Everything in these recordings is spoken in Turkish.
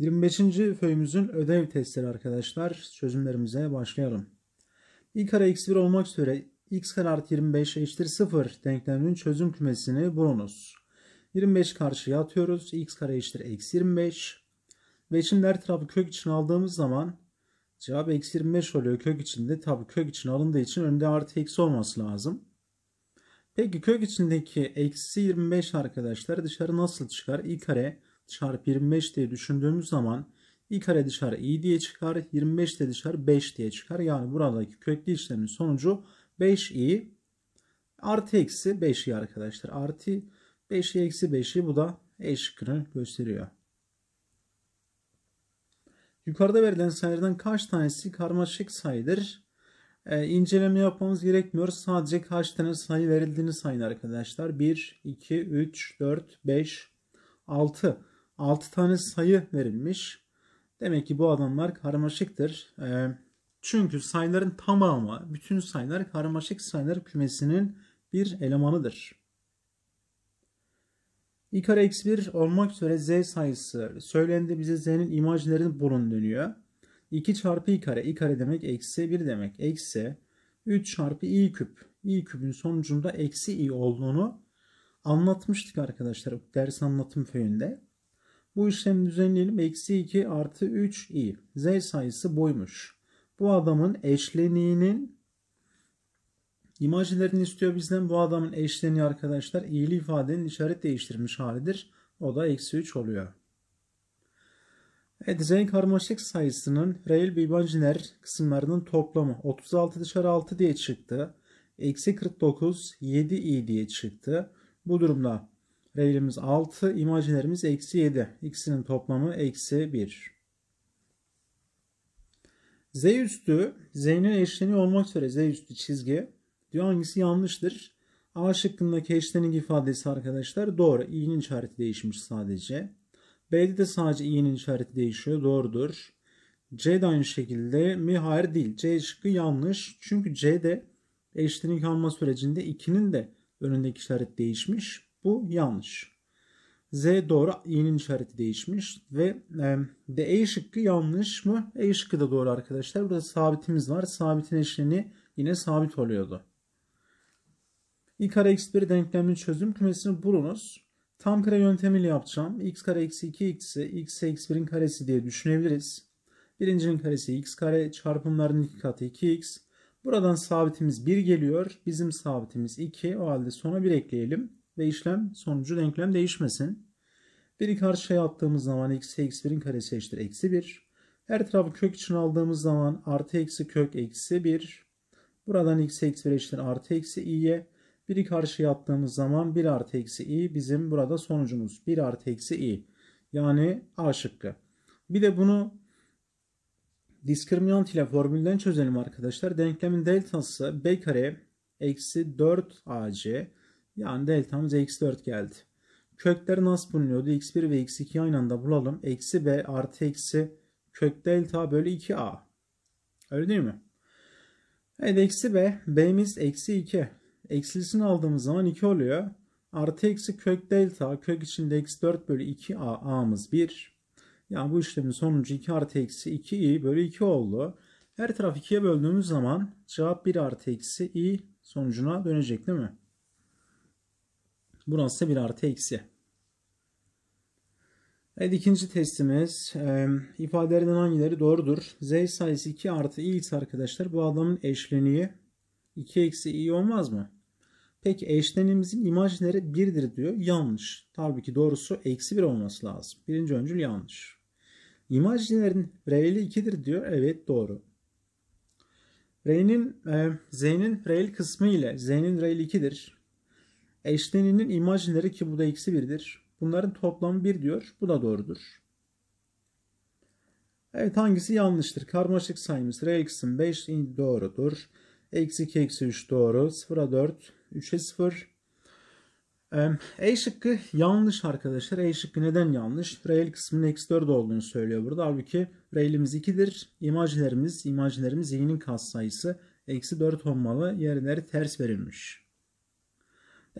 25. föyümüzün ödev testleri arkadaşlar. Çözümlerimize başlayalım. i kare x1 olmak üzere x kare artı 25 eşittir 0 denkleminin çözüm kümesini bulunuz. 25 karşıya atıyoruz. x kare eşittir eksi 25. Ve şimdi her tarafı kök için aldığımız zaman cevap eksi 25 oluyor kök içinde. Tabi kök için alındığı için önde artı eksi olması lazım. Peki kök içindeki eksi 25 arkadaşlar dışarı nasıl çıkar? i kare çarpı 25 diye düşündüğümüz zaman i kare dışarı i diye çıkar. 25 de dışarı 5 diye çıkar. Yani buradaki köklü işlemin sonucu 5i artı eksi 5i arkadaşlar. Artı 5i eksi 5i bu da e şıkkını gösteriyor. Yukarıda verilen sayılardan kaç tanesi karmaşık sayıdır? Ee, inceleme yapmamız gerekmiyor. Sadece kaç tane sayı verildiğini sayın arkadaşlar. 1, 2, 3, 4, 5, 6. 6 tane sayı verilmiş. Demek ki bu adamlar karmaşıktır. Ee, çünkü sayıların tamamı, bütün sayılar karmaşık sayılar kümesinin bir elemanıdır. i kare x 1 olmak üzere z sayısı söylendi bize z'nin imajlarının bulun dönüyor. 2 çarpı i kare, i kare demek eksi 1 demek eksi 3 çarpı i küp, i küpün sonucunda eksi i olduğunu anlatmıştık arkadaşlar ders anlatım föyünde. Bu işlemi düzenleyelim. Eksi 2 artı 3 i. Z sayısı boymuş. Bu adamın eşleniğinin imajlerini istiyor bizden. Bu adamın eşleniği arkadaşlar iyili ifadenin işaret değiştirmiş halidir. O da eksi 3 oluyor. Evet Z karmaşık sayısının reel ve imajiner kısımlarının toplamı 36 dışarı 6 diye çıktı. Eksi 49 7i diye çıktı. Bu durumda Reelimiz 6, imajinerimiz eksi 7. İkisinin toplamı eksi 1. Z üstü, Z'nin eşleniği olmak üzere Z üstü çizgi. Diyor hangisi yanlıştır? A şıkkındaki eşlenik ifadesi arkadaşlar doğru. i'nin işareti değişmiş sadece. B'de de sadece i'nin işareti değişiyor. Doğrudur. C de aynı şekilde mi? Hayır değil. C şıkkı yanlış. Çünkü C'de eşlenik alma sürecinde 2'nin de önündeki işaret değişmiş. Bu yanlış. Z doğru i'nin işareti değişmiş ve e, de E şıkkı yanlış mı? E şıkkı da doğru arkadaşlar. Burada sabitimiz var. Sabitin eşleni yine sabit oluyordu. i kare x 1 denklemin çözüm kümesini bulunuz. Tam kare yöntemiyle yapacağım. x kare x 2 x'i x x 1'in karesi diye düşünebiliriz. Birincinin karesi x kare çarpımların iki katı 2x. Buradan sabitimiz 1 geliyor. Bizim sabitimiz 2. O halde sona 1 ekleyelim ve işlem sonucu denklem değişmesin. 1'i karşıya attığımız zaman x x1'in karesi eşittir eksi 1. Her tarafı kök için aldığımız zaman artı eksi kök eksi 1. Buradan x eksi 1 eşittir artı eksi i'ye. 1'i karşıya attığımız zaman 1 artı eksi i bizim burada sonucumuz. 1 artı eksi i. Yani a şıkkı. Bir de bunu diskriminant ile formülden çözelim arkadaşlar. Denklemin deltası b kare eksi 4ac yani deltamız eksi 4 geldi. Kökleri nasıl bulunuyordu? x1 ve x2 aynı anda bulalım. Eksi b artı eksi kök delta bölü 2a. Öyle değil mi? Evet eksi b. b'miz eksi 2. Eksilisini aldığımız zaman 2 oluyor. Artı eksi kök delta kök içinde eksi 4 bölü 2a a'mız 1. Yani bu işlemin sonucu 2 artı eksi 2i bölü 2 oldu. Her taraf 2'ye böldüğümüz zaman cevap 1 artı eksi i sonucuna dönecek değil mi? Burası da bir artı eksi. Evet ikinci testimiz. E, ifadelerden hangileri doğrudur? Z sayısı 2 artı i ise arkadaşlar bu adamın eşleniği 2 eksi i olmaz mı? Peki eşlenimizin imajinleri 1'dir diyor. Yanlış. Tabii ki doğrusu eksi 1 olması lazım. Birinci öncül yanlış. İmajinlerin reyli 2'dir diyor. Evet doğru. R'nin e, Z'nin reyl kısmı ile Z'nin reyl 2'dir. Eşleninin imajinleri ki bu da eksi 1'dir. Bunların toplamı 1 diyor. Bu da doğrudur. Evet hangisi yanlıştır? Karmaşık sayımız R eksi 5 doğrudur. Eksi 2 eksi 3 doğru. 0'a 4. 3'e 0. E şıkkı yanlış arkadaşlar. E şıkkı neden yanlış? Reel kısmının eksi 4 olduğunu söylüyor burada. Halbuki reelimiz 2'dir. İmajlerimiz, imajlerimiz y'nin katsayısı eksi 4 olmalı. Yerleri ters verilmiş.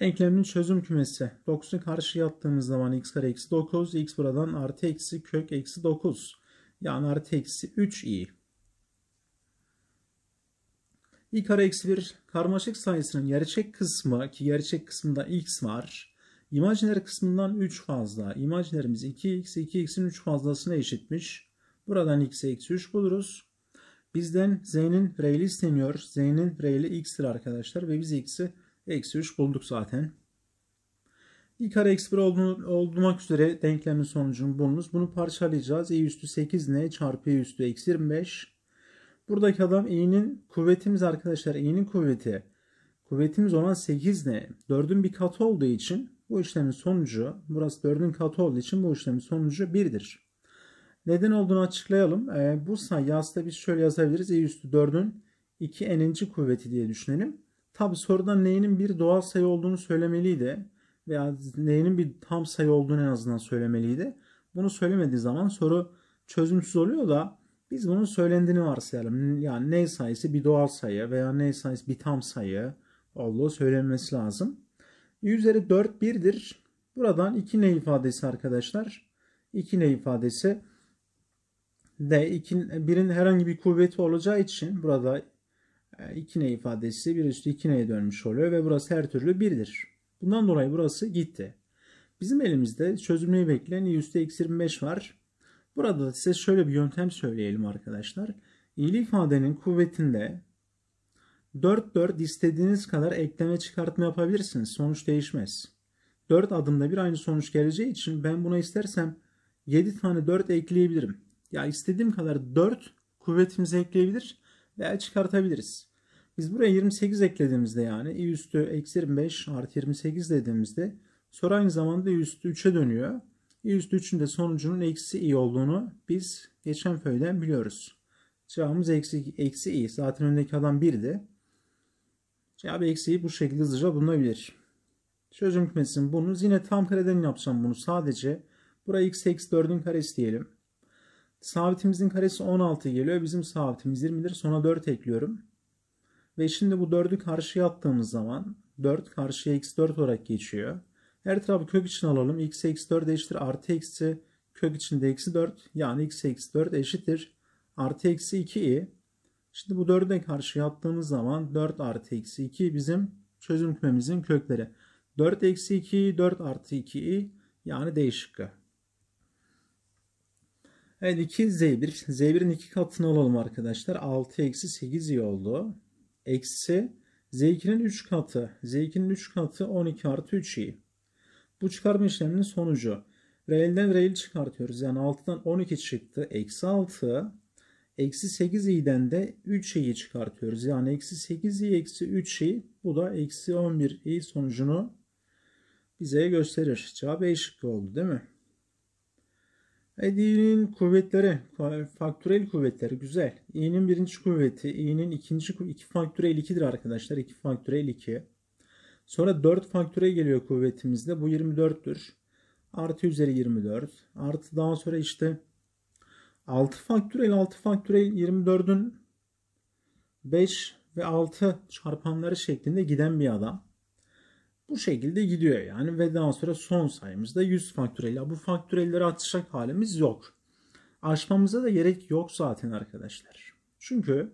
Denklemin çözüm kümesi. 9'u karşıya attığımız zaman x kare eksi 9. x buradan artı eksi kök eksi 9. Yani artı eksi 3i. i kare eksi 1 karmaşık sayısının gerçek kısmı ki gerçek kısmında x var. İmajiner kısmından 3 fazla. İmajinerimiz 2x, 2x'in 3 fazlasına eşitmiş. Buradan x'e eksi 3 buluruz. Bizden z'nin reyli isteniyor. Z'nin reyli x'tir arkadaşlar ve biz x'i Eksi 3 bulduk zaten. İlk ara eksi 1 olmak üzere denklemin sonucunu bulunuz. Bunu parçalayacağız. i e üstü 8 ne çarpı i e üstü eksi 25. Buradaki adam i'nin kuvvetimiz arkadaşlar i'nin kuvveti. Kuvvetimiz olan 8 ne? 4'ün bir katı olduğu için bu işlemin sonucu burası 4'ün katı olduğu için bu işlemin sonucu 1'dir. Neden olduğunu açıklayalım. E, bu sayı aslında biz şöyle yazabiliriz. i e üstü 4'ün 2n'inci kuvveti diye düşünelim. Tabi soruda neyinin bir doğal sayı olduğunu söylemeliydi. Veya neyinin bir tam sayı olduğunu en azından söylemeliydi. Bunu söylemediği zaman soru çözümsüz oluyor da biz bunun söylendiğini varsayalım. Yani ney sayısı bir doğal sayı veya ney sayısı bir tam sayı olduğu söylenmesi lazım. Y üzeri 4 1'dir. Buradan 2 ne ifadesi arkadaşlar? 2 ne ifadesi de 2'nin 1'in herhangi bir kuvveti olacağı için burada 2 e, ne ifadesi 1 üstü 2 neye dönmüş oluyor ve burası her türlü 1'dir. Bundan dolayı burası gitti. Bizim elimizde çözümleyi bekleyen i üstü eksi 25 var. Burada da size şöyle bir yöntem söyleyelim arkadaşlar. İli ifadenin kuvvetinde 4 4 istediğiniz kadar ekleme çıkartma yapabilirsiniz. Sonuç değişmez. 4 adımda bir aynı sonuç geleceği için ben buna istersem 7 tane 4 ekleyebilirim. Ya istediğim kadar 4 kuvvetimize ekleyebilir veya çıkartabiliriz. Biz buraya 28 eklediğimizde yani i üstü eksi 25 artı 28 dediğimizde sonra aynı zamanda i üstü 3'e dönüyor. i üstü 3'ün de sonucunun eksi i olduğunu biz geçen föyden biliyoruz. Cevabımız eksi, eksi i. Zaten öndeki adam 1'di. Cevabı eksi i bu şekilde hızlıca bulunabilir. Çözüm kümesini bunu Yine tam kareden yapacağım bunu sadece. Buraya x eksi 4'ün karesi diyelim. Sabitimizin karesi 16 geliyor. Bizim sabitimiz 20'dir. sonra 4 ekliyorum. Ve şimdi bu 4'ü karşıya attığımız zaman 4 karşıya x4 olarak geçiyor. Her tarafı kök için alalım. x x4 eşittir artı eksi kök içinde x 4 yani x x4 eşittir artı eksi 2i. Şimdi bu 4'ü de karşıya attığımız zaman 4 artı eksi 2 bizim çözüm kümemizin kökleri. 4 eksi 2 4 artı 2i yani değişik. Evet 2 Z1. Z1'in 2 katını alalım arkadaşlar. 6 eksi 8 i oldu eksi z2'nin 3 katı. z2'nin 3 katı 12 artı 3i. Bu çıkarma işleminin sonucu. Reelden reel çıkartıyoruz. Yani 6'dan 12 çıktı. Eksi 6. Eksi 8i'den de 3i'yi çıkartıyoruz. Yani eksi 8i eksi 3i bu da eksi 11i sonucunu bize gösterir. Cevap E şıkkı oldu değil mi? İ'nin kuvvetleri, faktörel kuvvetleri güzel. İ'nin birinci kuvveti, İ'nin ikinci kuvveti iki faktörel 2'dir arkadaşlar. iki faktörel iki. Sonra 4 faktöre geliyor kuvvetimizde. Bu 24'tür. Artı üzeri 24. Artı daha sonra işte 6 faktörel 6 faktörel 24'ün 5 ve 6 çarpanları şeklinde giden bir adam. Bu şekilde gidiyor yani ve daha sonra son sayımızda 100 faktörel. Bu faktörelleri açacak halimiz yok. Açmamıza da gerek yok zaten arkadaşlar. Çünkü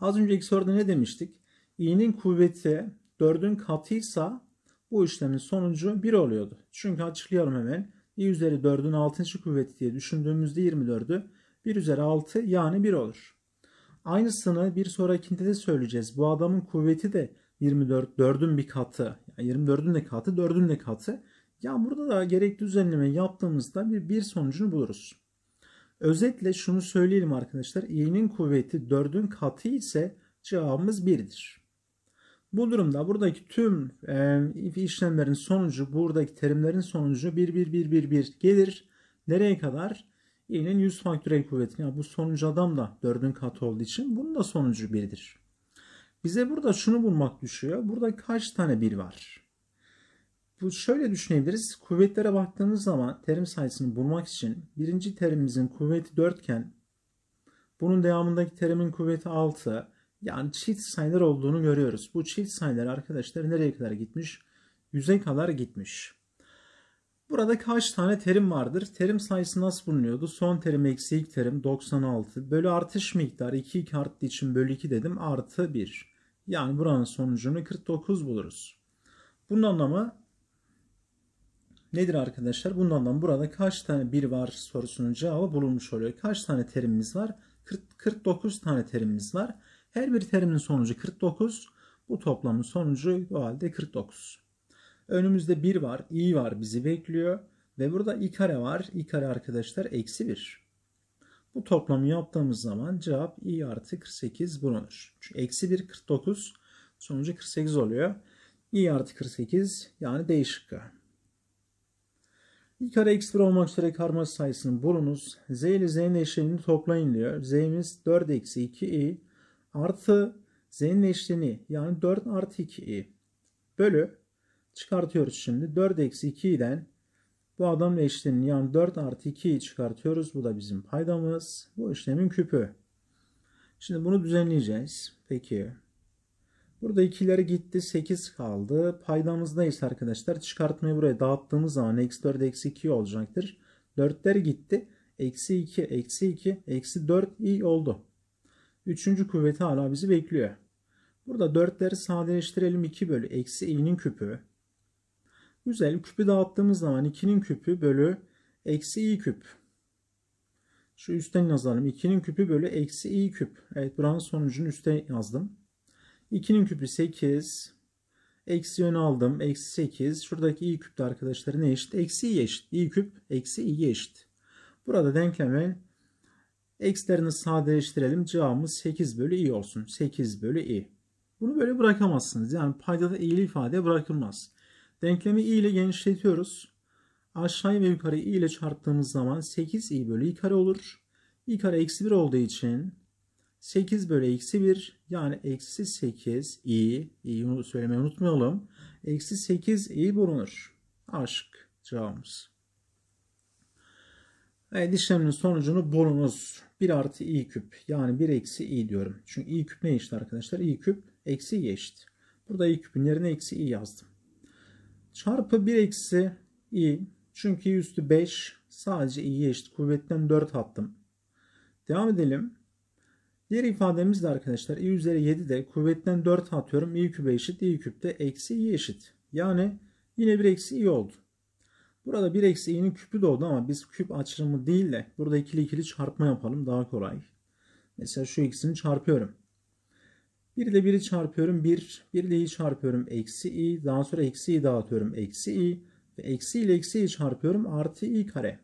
az önceki soruda ne demiştik? i'nin kuvveti 4'ün katıysa bu işlemin sonucu 1 oluyordu. Çünkü açıklayalım hemen. i üzeri 4'ün 6. kuvveti diye düşündüğümüzde 24'ü 1 üzeri 6 yani 1 olur. Aynısını bir sonrakinde de söyleyeceğiz. Bu adamın kuvveti de 24 4'ün bir katı. Yani 24'ün de katı 4'ün de katı. Ya burada da gerekli düzenleme yaptığımızda bir, bir sonucunu buluruz. Özetle şunu söyleyelim arkadaşlar. i'nin kuvveti 4'ün katı ise cevabımız 1'dir. Bu durumda buradaki tüm e, işlemlerin sonucu, buradaki terimlerin sonucu 1 1 1 1 1 gelir. Nereye kadar? i'nin 100 faktörel kuvveti. Yani bu sonucu adam da 4'ün katı olduğu için bunun da sonucu 1'dir. Bize burada şunu bulmak düşüyor. Burada kaç tane 1 var? Bu şöyle düşünebiliriz. Kuvvetlere baktığımız zaman terim sayısını bulmak için birinci terimimizin kuvveti 4 iken bunun devamındaki terimin kuvveti 6. Yani çift sayılar olduğunu görüyoruz. Bu çift sayılar arkadaşlar nereye kadar gitmiş? 100'e kadar gitmiş. Burada kaç tane terim vardır? Terim sayısı nasıl bulunuyordu? Son terim eksi ilk terim 96 bölü artış miktarı 2 2 arttığı için bölü 2 dedim artı 1. Yani buranın sonucunu 49 buluruz. Bunun anlamı nedir arkadaşlar? Bunun anlamı burada kaç tane 1 var sorusunun cevabı bulunmuş oluyor. Kaç tane terimimiz var? 40, 49 tane terimimiz var. Her bir terimin sonucu 49. Bu toplamın sonucu o halde 49. Önümüzde 1 var, i var bizi bekliyor. Ve burada i kare var. i kare arkadaşlar eksi 1. Bu toplamı yaptığımız zaman cevap i artı 48 bulunur. Çünkü eksi 1 49 sonucu 48 oluyor. i artı 48 yani D şıkkı. i kare eksi 1 olmak üzere karmaşa sayısını bulunuz. z ile z'nin eşleğini toplayın diyor. z'miz 4 eksi 2 i artı z'nin eşleğini yani 4 artı 2 i bölü çıkartıyoruz şimdi. 4 eksi 2'den bu adamla eşitliğinin yani 4 artı 2'yi çıkartıyoruz. Bu da bizim paydamız. Bu işlemin küpü. Şimdi bunu düzenleyeceğiz. Peki. Burada 2'leri gitti. 8 kaldı. Paydamızdayız arkadaşlar. Çıkartmayı buraya dağıttığımız zaman eksi 4 eksi 2 olacaktır. 4'ler gitti. Eksi 2 eksi 2 eksi 4 iyi oldu. Üçüncü kuvveti hala bizi bekliyor. Burada 4'leri sadeleştirelim 2 bölü eksi i'nin küpü Güzel. Küpü dağıttığımız zaman 2'nin küpü bölü eksi i küp. Şu üstten yazalım. 2'nin küpü bölü eksi i küp. Evet buranın sonucunu üste yazdım. 2'nin küpü 8. Eksi yönü aldım. Eksi 8. Şuradaki i küpte arkadaşlar ne eşit? Eksi i eşit. i küp eksi i'ye eşit. Burada denklemi eksilerini sadeleştirelim. Cevabımız 8 bölü i olsun. 8 bölü i. Bunu böyle bırakamazsınız. Yani paydada eğili ifade bırakılmaz. Denklemi i ile genişletiyoruz. Aşağıya ve yukarı i ile çarptığımız zaman 8 i bölü i kare olur. i kare eksi 1 olduğu için 8 bölü eksi 1 yani eksi 8 i, i'yi söylemeyi unutmayalım. Eksi 8 i bulunur. Aşk cevabımız. Evet işlemin sonucunu bulunuz. 1 artı i küp yani 1 eksi i diyorum. Çünkü i küp ne eşit arkadaşlar? i küp eksi i eşit. Burada i küpün yerine eksi i yazdım. Çarpı 1 eksi i. Çünkü i üstü 5 sadece i'ye eşit. Kuvvetten 4 attım. Devam edelim. Diğer ifademiz de arkadaşlar i üzeri 7 de kuvvetten 4 atıyorum. i küpe eşit. i küp eksi i eşit. Yani yine 1 eksi i oldu. Burada 1 eksi i'nin küpü de oldu ama biz küp açılımı değil de burada ikili ikili çarpma yapalım daha kolay. Mesela şu ikisini çarpıyorum. 1 ile 1'i çarpıyorum 1. 1 ile i'yi çarpıyorum eksi i. Daha sonra eksi i dağıtıyorum eksi i. Ve eksi ile eksi i çarpıyorum artı i kare.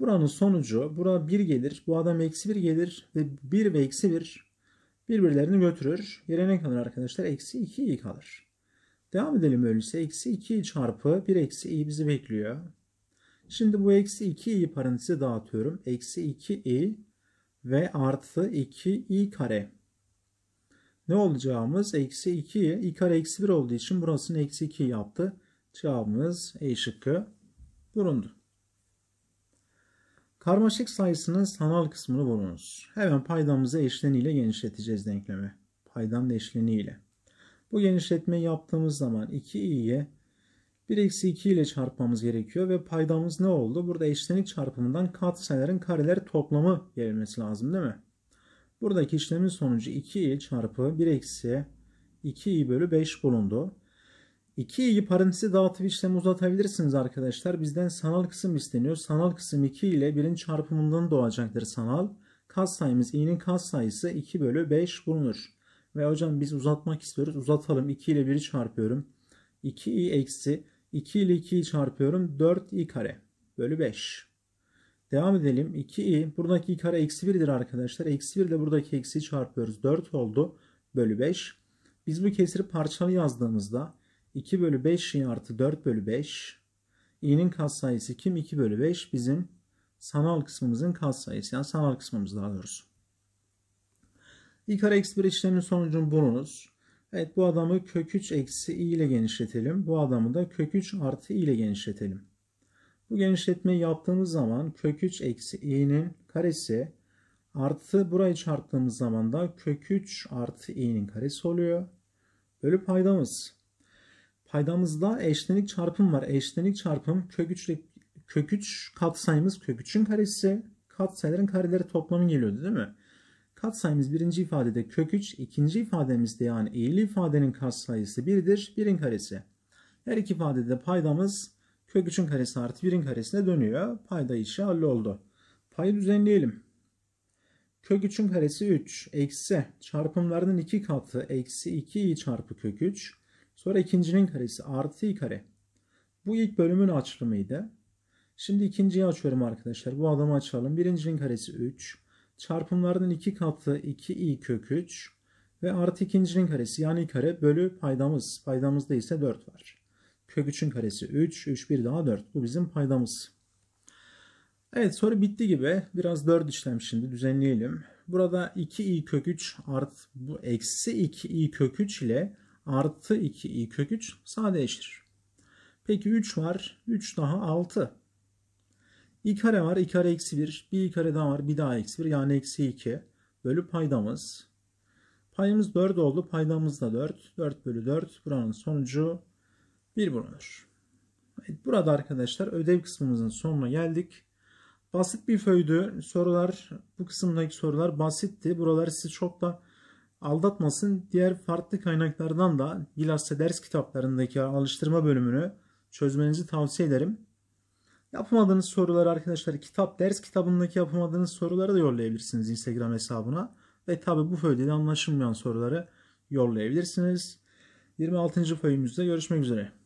Buranın sonucu bura 1 gelir. Bu adam eksi 1 gelir. Ve 1 ve eksi 1 birbirlerini götürür. Yere ne kalır arkadaşlar? Eksi 2 i kalır. Devam edelim öyleyse. Eksi 2 çarpı 1 eksi i bizi bekliyor. Şimdi bu eksi 2 i parantezi dağıtıyorum. Eksi 2 i ve artı 2 i kare. Ne olacağımız eksi 2. i kare eksi 1 olduğu için burasını eksi 2 yaptı. Cevabımız E şıkkı bulundu. Karmaşık sayısının sanal kısmını bulunuz. Hemen paydamızı eşleniyle genişleteceğiz denklemi. Paydanın eşleniyle. Bu genişletmeyi yaptığımız zaman 2i'ye 1 eksi 2 ile çarpmamız gerekiyor ve paydamız ne oldu? Burada eşlenik çarpımından katsayların kareleri toplamı gelmesi lazım değil mi? Buradaki işlemin sonucu 2i çarpı 1 eksi 2i bölü 5 bulundu. 2i'yi parantezi dağıtıp işlemi uzatabilirsiniz arkadaşlar. Bizden sanal kısım isteniyor. Sanal kısım 2 ile 1'in çarpımından doğacaktır sanal. Kas sayımız i'nin kas sayısı 2 bölü 5 bulunur. Ve hocam biz uzatmak istiyoruz. Uzatalım. 2 ile 1'i çarpıyorum. 2i eksi 2 ile 2'yi çarpıyorum. 4i kare bölü 5. Devam edelim. 2i buradaki i kare eksi 1'dir arkadaşlar. Eksi 1 ile buradaki eksi çarpıyoruz. 4 oldu. Bölü 5. Biz bu kesiri parçalı yazdığımızda 2 bölü 5i artı 4 bölü 5. i'nin katsayısı kim? 2 bölü 5 bizim sanal kısmımızın katsayısı. Yani sanal kısmımız daha doğrusu. i kare eksi 1 işlemin sonucunu bulunuz. Evet bu adamı kök 3 eksi i ile genişletelim. Bu adamı da kök 3 artı i ile genişletelim. Bu genişletmeyi yaptığımız zaman kök 3 eksi i'nin karesi artı burayı çarptığımız zaman da kök 3 artı i'nin karesi oluyor. Bölü paydamız. Paydamızda eşlenik çarpım var. Eşlenik çarpım kök 3 kök 3 katsayımız kök 3'ün karesi. Katsayıların kareleri toplamı geliyordu değil mi? Katsayımız birinci ifadede kök 3, ikinci ifademizde yani eğili ifadenin katsayısı 1'dir, 1'in karesi. Her iki ifadede paydamız Kök 3'ün karesi artı 1'in karesine dönüyor. Payda işi halloldu. Payı düzenleyelim. Kök 3'ün karesi 3 eksi çarpımlarının 2 katı eksi 2 i çarpı kök 3. Sonra ikincinin karesi artı i kare. Bu ilk bölümün açılımıydı. Şimdi ikinciyi açıyorum arkadaşlar. Bu adamı açalım. Birincinin karesi 3. Çarpımlarının 2 katı 2 i kök 3. Ve artı ikincinin karesi yani i kare bölü paydamız. Paydamızda ise 4 var. Kök 3'ün karesi 3. 3 bir daha 4. Bu bizim paydamız. Evet soru bitti gibi. Biraz 4 işlem şimdi düzenleyelim. Burada 2i kök 3 art bu eksi 2i kök 3 ile artı 2i kök 3 sadeleşir. Peki 3 var. 3 daha 6. i kare var. i kare eksi 1. Bir i kare daha var. Bir daha eksi 1. Yani eksi 2. Bölü paydamız. Payımız 4 oldu. Paydamız da 4. 4 bölü 4. Buranın sonucu 1 bulunur. Evet, burada arkadaşlar ödev kısmımızın sonuna geldik. Basit bir föydü. Sorular bu kısımdaki sorular basitti. Buraları sizi çok da aldatmasın. Diğer farklı kaynaklardan da bilhassa ders kitaplarındaki alıştırma bölümünü çözmenizi tavsiye ederim. Yapamadığınız sorular arkadaşlar kitap ders kitabındaki yapamadığınız soruları da yollayabilirsiniz Instagram hesabına. Ve tabi bu föydede anlaşılmayan soruları yollayabilirsiniz. 26. föyümüzde görüşmek üzere.